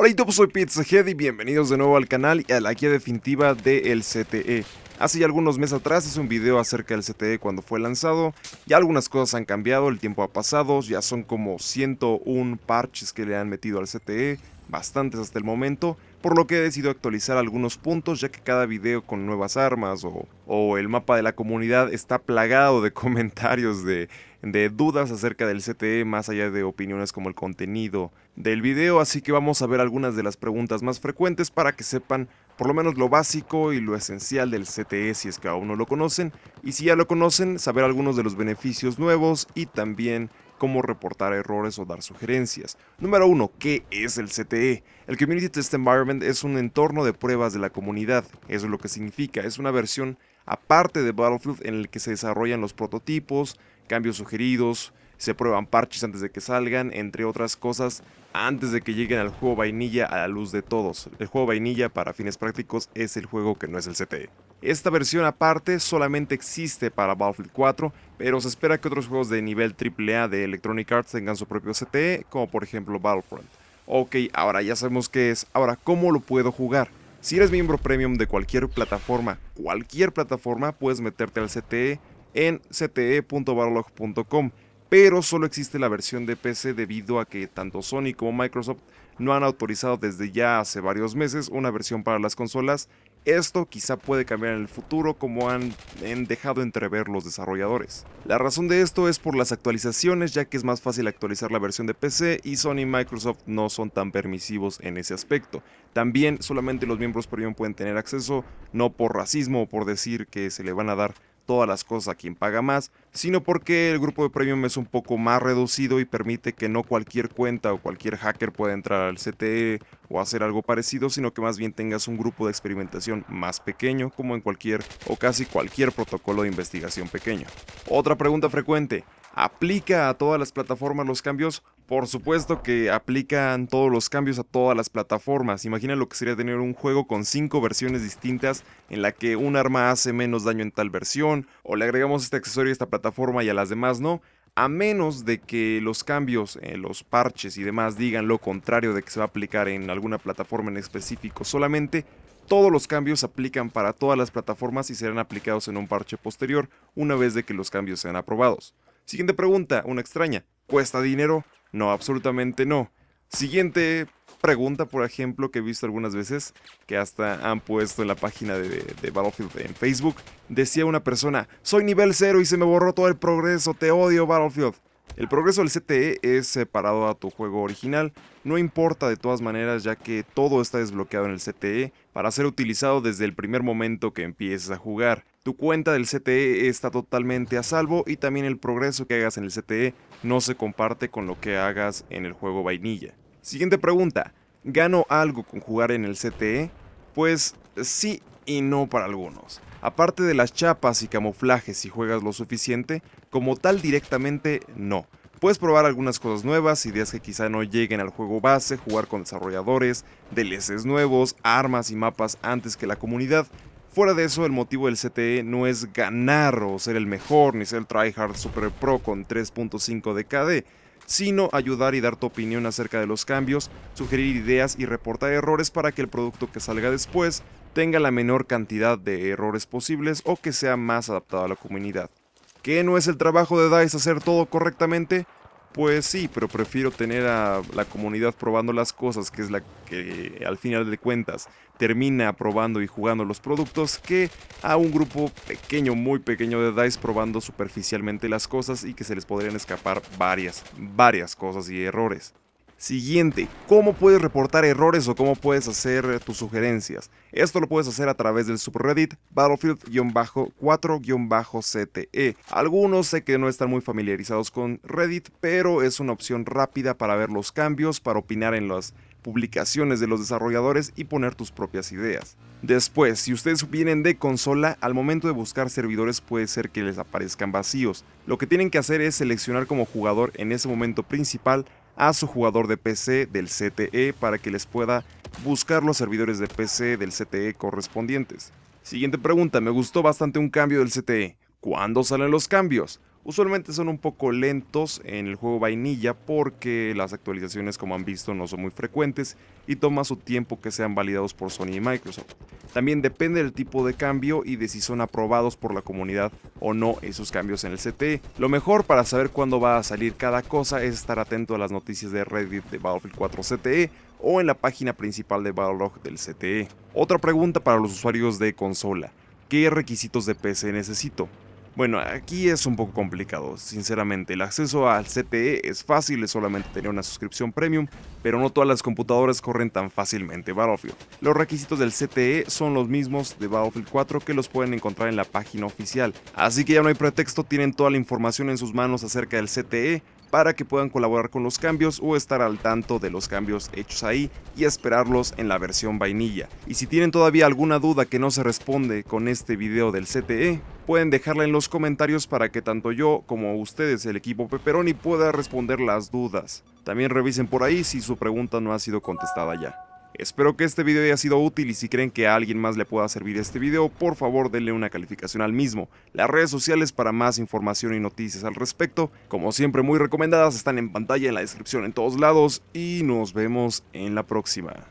Hola YouTube, soy PizzaHead y bienvenidos de nuevo al canal y a la guía definitiva del CTE. Hace ya algunos meses atrás hice un video acerca del CTE cuando fue lanzado, ya algunas cosas han cambiado, el tiempo ha pasado, ya son como 101 parches que le han metido al CTE, bastantes hasta el momento, por lo que he decidido actualizar algunos puntos ya que cada video con nuevas armas o, el mapa de la comunidad está plagado de comentarios de, de, dudas acerca del CTE más allá de opiniones como el contenido del video, así que vamos a ver algunas de las preguntas más frecuentes para que sepan por lo menos lo básico y lo esencial del CTE si es que aún no lo conocen y si ya lo conocen saber algunos de los beneficios nuevos y también cómo reportar errores o dar sugerencias. Número 1. ¿Qué es el CTE? El Community Test Environment es un entorno de pruebas de la comunidad. Eso es lo que significa. Es una versión aparte de Battlefield en el que se desarrollan los prototipos, cambios sugeridos, se prueban parches antes de que salgan, entre otras cosas, antes de que lleguen al juego vainilla a la luz de todos. El juego vainilla para fines prácticos es el juego que no es el CTE. Esta versión aparte solamente existe para Battlefield 4, pero se espera que otros juegos de nivel AAA de Electronic Arts tengan su propio CTE, como por ejemplo Battlefront. Ok, ahora ya sabemos qué es, ahora ¿cómo lo puedo jugar? Si eres miembro premium de cualquier plataforma, cualquier plataforma, puedes meterte al CTE en cte.barlog.com pero solo existe la versión de PC debido a que tanto Sony como Microsoft no han autorizado desde ya hace varios meses una versión para las consolas. Esto quizá puede cambiar en el futuro como han, dejado entrever los desarrolladores. La razón de esto es por las actualizaciones ya que es más fácil actualizar la versión de PC y Sony y Microsoft no son tan permisivos en ese aspecto. También solamente los miembros premium pueden tener acceso, no por racismo o por decir que se le van a dar todas las cosas a quien paga más, sino porque el grupo de premium es un poco más reducido y permite que no cualquier cuenta o cualquier hacker pueda entrar al CTE o hacer algo parecido, sino que más bien tengas un grupo de experimentación más pequeño, como en cualquier o casi cualquier protocolo de investigación pequeño. Otra pregunta frecuente, ¿aplica a todas las plataformas los cambios? Por supuesto que aplican todos los cambios a todas las plataformas. Imagina lo que sería tener un juego con cinco versiones distintas en la que un arma hace menos daño en tal versión, o le agregamos este accesorio a esta plataforma y a las demás no. A menos de que los cambios, los parches y demás digan lo contrario de que se va a aplicar en alguna plataforma en específico solamente, todos los cambios aplican para todas las plataformas y serán aplicados en un parche posterior una vez de que los cambios sean aprobados. Siguiente pregunta, una extraña. ¿Cuesta dinero? No, absolutamente no. Siguiente pregunta, por ejemplo, que he visto algunas veces, que hasta han puesto en la página de, Battlefield en Facebook, decía una persona, soy nivel 0 y se me borró todo el progreso, te odio Battlefield. El progreso del CTE es separado a tu juego original, no importa de todas maneras ya que todo está desbloqueado en el CTE para ser utilizado desde el primer momento que empieces a jugar. Tu cuenta del CTE está totalmente a salvo y también el progreso que hagas en el CTE no se comparte con lo que hagas en el juego vainilla. Siguiente pregunta, ¿gano algo con jugar en el CTE? Pues sí y no para algunos. Aparte de las chapas y camuflajes si juegas lo suficiente, como tal directamente no. Puedes probar algunas cosas nuevas, ideas que quizá no lleguen al juego base, jugar con desarrolladores, DLCs nuevos, armas y mapas antes que la comunidad, Fuera de eso, el motivo del CTE no es ganar o ser el mejor, ni ser el tryhard super pro con 3.5 de KD, sino ayudar y dar tu opinión acerca de los cambios, sugerir ideas y reportar errores para que el producto que salga después tenga la menor cantidad de errores posibles o que sea más adaptado a la comunidad. ¿Qué no es el trabajo de DICE hacer todo correctamente? Pues sí, pero prefiero tener a la comunidad probando las cosas, que es la que al final de cuentas termina probando y jugando los productos, que a un grupo pequeño, muy pequeño de DICE probando superficialmente las cosas y que se les podrían escapar varias, varias cosas y errores. Siguiente, ¿cómo puedes reportar errores o cómo puedes hacer eh, tus sugerencias? Esto lo puedes hacer a través del subreddit Battlefield-4-CTE. Algunos sé que no están muy familiarizados con Reddit, pero es una opción rápida para ver los cambios, para opinar en las publicaciones de los desarrolladores y poner tus propias ideas. Después, si ustedes vienen de consola, al momento de buscar servidores puede ser que les aparezcan vacíos. Lo que tienen que hacer es seleccionar como jugador en ese momento principal a su jugador de PC del CTE para que les pueda buscar los servidores de PC del CTE correspondientes. Siguiente pregunta, me gustó bastante un cambio del CTE. ¿Cuándo salen los cambios? Usualmente son un poco lentos en el juego vainilla porque las actualizaciones como han visto no son muy frecuentes y toma su tiempo que sean validados por Sony y Microsoft. También depende del tipo de cambio y de si son aprobados por la comunidad o no esos cambios en el CTE. Lo mejor para saber cuándo va a salir cada cosa es estar atento a las noticias de Reddit de Battlefield 4 CTE o en la página principal de Battlelog del CTE. Otra pregunta para los usuarios de consola. ¿Qué requisitos de PC necesito? Bueno, aquí es un poco complicado, sinceramente. El acceso al CTE es fácil, es solamente tener una suscripción premium, pero no todas las computadoras corren tan fácilmente Battlefield. Los requisitos del CTE son los mismos de Battlefield 4 que los pueden encontrar en la página oficial, así que ya no hay pretexto, tienen toda la información en sus manos acerca del CTE, para que puedan colaborar con los cambios o estar al tanto de los cambios hechos ahí y esperarlos en la versión vainilla. Y si tienen todavía alguna duda que no se responde con este video del CTE, pueden dejarla en los comentarios para que tanto yo como ustedes, el equipo Pepperoni, pueda responder las dudas. También revisen por ahí si su pregunta no ha sido contestada ya. Espero que este video haya sido útil y si creen que a alguien más le pueda servir este video, por favor denle una calificación al mismo. Las redes sociales para más información y noticias al respecto, como siempre muy recomendadas, están en pantalla, en la descripción, en todos lados y nos vemos en la próxima.